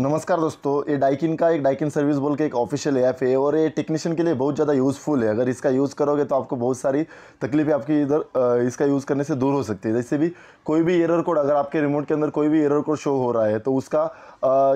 नमस्कार दोस्तों ये डाइकिन का एक डाइकिन सर्विस बोल के एक ऑफिशियल ऐप है और ये टेक्नीशियन के लिए बहुत ज़्यादा यूज़फुल है अगर इसका यूज़ करोगे तो आपको बहुत सारी तकलीफें आपकी इधर इसका यूज़ करने से दूर हो सकती है जैसे भी कोई भी एरर कोड अगर आपके रिमोट के अंदर कोई भी एरर कोड शो हो रहा है तो उसका आ,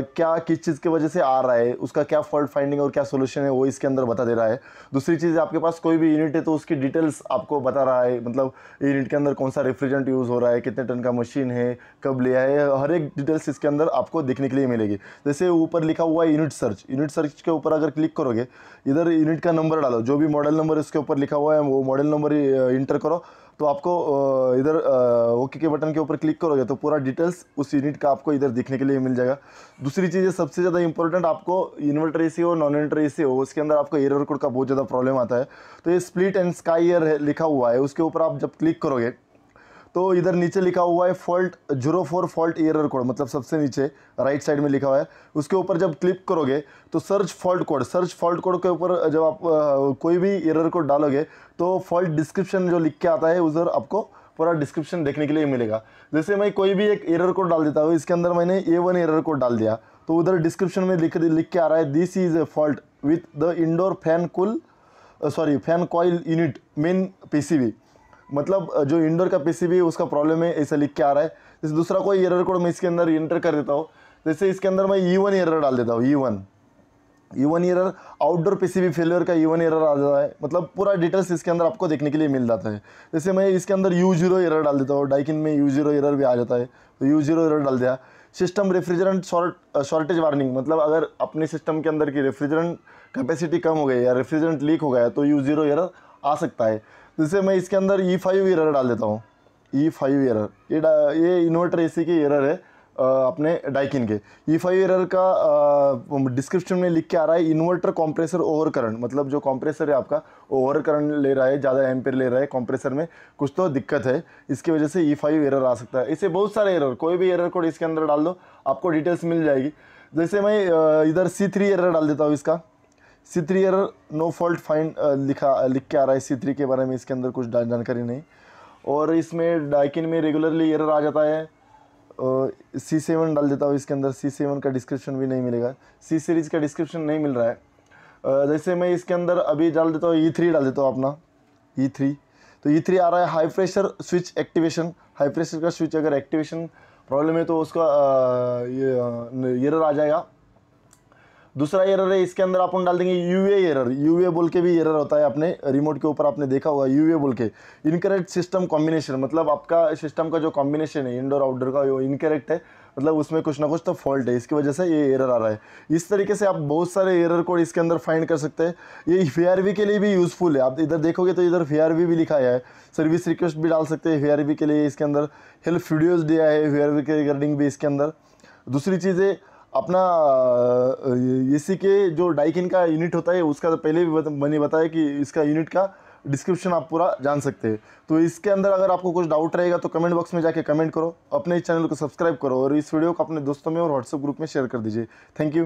क्या किस चीज़ की वजह से आ रहा है उसका क्या फॉल्ट फाइंडिंग और क्या सोल्यूशन है वो इसके अंदर बता दे रहा है दूसरी चीज़ आपके पास कोई भी यूनिट है तो उसकी डिटेल्स आपको बता रहा है मतलब यूनिट के अंदर कौन सा रेफ्रिजरेंट यूज़ हो रहा है कितने टन का मशीन है कब लिया है हर एक डिटेल्स इसके अंदर आपको देखने के लिए मिलेगी जैसे ऊपर लिखा हुआ है यूनिट सर्च यूनिट सर्च के ऊपर अगर क्लिक करोगे इधर यूनिट का नंबर डालो जो भी मॉडल नंबर उसके ऊपर लिखा हुआ है वो मॉडल नंबर इंटर करो तो आपको इधर ओके के बटन के ऊपर क्लिक करोगे तो पूरा डिटेल्स उस यूनिट का आपको इधर दिखने के लिए मिल जाएगा दूसरी चीज़ सबसे ज़्यादा इंपॉर्टेंट आपको इन्वर्टर ए हो नॉन इन्वर्टर ए हो उसके अंदर आपको एरर कोड का बहुत ज़्यादा प्रॉब्लम आता है तो ये स्प्लिट एंड स्काई एयर लिखा हुआ है उसके ऊपर आप जब क्लिक करोगे तो इधर नीचे लिखा हुआ है fault zero four fault error code मतलब सबसे नीचे राइट साइड में लिखा हुआ है उसके ऊपर जब क्लिक करोगे तो search fault code search fault code के ऊपर जब आप कोई भी एरर कोड डालोगे तो फॉल्ट डिस्क्रिप्शन जो लिख के आता है उधर आपको पूरा डिस्क्रिप्शन देखने के लिए मिलेगा जैसे मैं कोई भी एक एरर कोड डाल देता हूँ इसके अंदर मैंने ए वन एरर कोड डाल दिया तो उधर डिस्क्रिप्शन में लिख लिख के आ रहा है this is a fault with the indoor fan cool sorry fan coil unit main PCB मतलब जो इंडोर का पीसीबी है उसका प्रॉब्लम है ऐसा लिख के आ रहा है जैसे दूसरा कोई एरर कोड मैं इसके अंदर इंटर कर देता हूँ जैसे इसके अंदर मैं ई वन एरर डाल देता हूँ E one E one error outdoor PCB failure का ई वन एरर आ जाता है मतलब पूरा डिटेल्स इसके अंदर आपको देखने के लिए मिल जाता है जैसे मैं इसके अंदर यू जीरो एरर डाल देता हूँ डाइकिन में यू जीरो एरर भी आ जाता है तो यू जीरो एरर डाल दिया system refrigerant short shortage warning मतलब अगर अपने सिस्टम के अंदर की रेफ्रिजरेंट कैपेसिटी कम हो गई या रेफ्रिजरेंट लीक हो गया तो यू जीरो एरर आ सकता है जैसे मैं इसके अंदर ई फाइव एरर डाल देता हूँ ई फाइव एरर ये ये इन्वर्टर सी की एरर है अपने डाइकिन के ई फाइव एरर का डिस्क्रिप्शन में लिख के आ रहा है इन्वर्टर कॉम्प्रेसर ओवर करंट मतलब जो कॉम्प्रेसर है आपका ओवर करंट ले रहा है ज़्यादा एम्पेयर ले रहा है कॉम्प्रेसर में कुछ तो दिक्कत है इसकी वजह से ई फाइव एरर आ सकता है इसे बहुत सारे एरर कोई भी एरर कोड इसके अंदर डाल दो आपको डिटेल्स मिल जाएगी जैसे मैं इधर सी थ्री एरर डाल देता हूँ इसका C three error no fault find लिखा uh, लिख के आ रहा है सी थ्री के बारे में इसके अंदर कुछ जानकारी नहीं और इसमें डाइकिन में रेगुलरली एरर आ जाता है सी uh, सेवन डाल देता हूँ इसके अंदर सी सेवन का डिस्क्रिप्शन भी नहीं मिलेगा सी सीरीज़ का डिस्क्रिप्शन नहीं मिल रहा है uh, जैसे मैं इसके अंदर अभी डाल देता हूँ ई e थ्री डाल देता हूँ अपना ई e थ्री तो ई e थ्री आ रहा है high pressure switch activation high pressure का स्विच अगर एक्टिवेशन प्रॉब्लम है तो उसका एरर आ जाएगा दूसरा एरर है इसके अंदर आप डाल देंगे यू एरर यू बोल के भी एरर होता है अपने रिमोट के ऊपर आपने देखा होगा यू बोल के इनकरेक्ट सिस्टम कॉम्बिनेशन मतलब आपका सिस्टम का जो कॉम्बिनेशन है इंडोर आउटडोर का वो इनकरेक्ट है मतलब उसमें कुछ ना कुछ तो फॉल्ट है इसकी वजह से ये एरर आ रहा है इस तरीके से आप बहुत सारे एरर कोड इसके अंदर फाइंड कर सकते हैं ये वी के लिए भी यूज़फुल है आप इधर देखोगे तो इधर वी भी लिखा है सर्विस रिक्वेस्ट भी डाल सकते हैं वी के लिए इसके अंदर हेल्प वीडियोज़ दिया है वी के रिगार्डिंग भी इसके अंदर दूसरी चीज़ है अपना इसी के जो डाइकिन का यूनिट होता है उसका तो पहले भी मैंने बताया कि इसका यूनिट का डिस्क्रिप्शन आप पूरा जान सकते हैं तो इसके अंदर अगर आपको कुछ डाउट रहेगा तो कमेंट बॉक्स में जाके कमेंट करो अपने इस चैनल को सब्सक्राइब करो और इस वीडियो को अपने दोस्तों में और व्हाट्सएप ग्रुप में शेयर कर दीजिए थैंक यू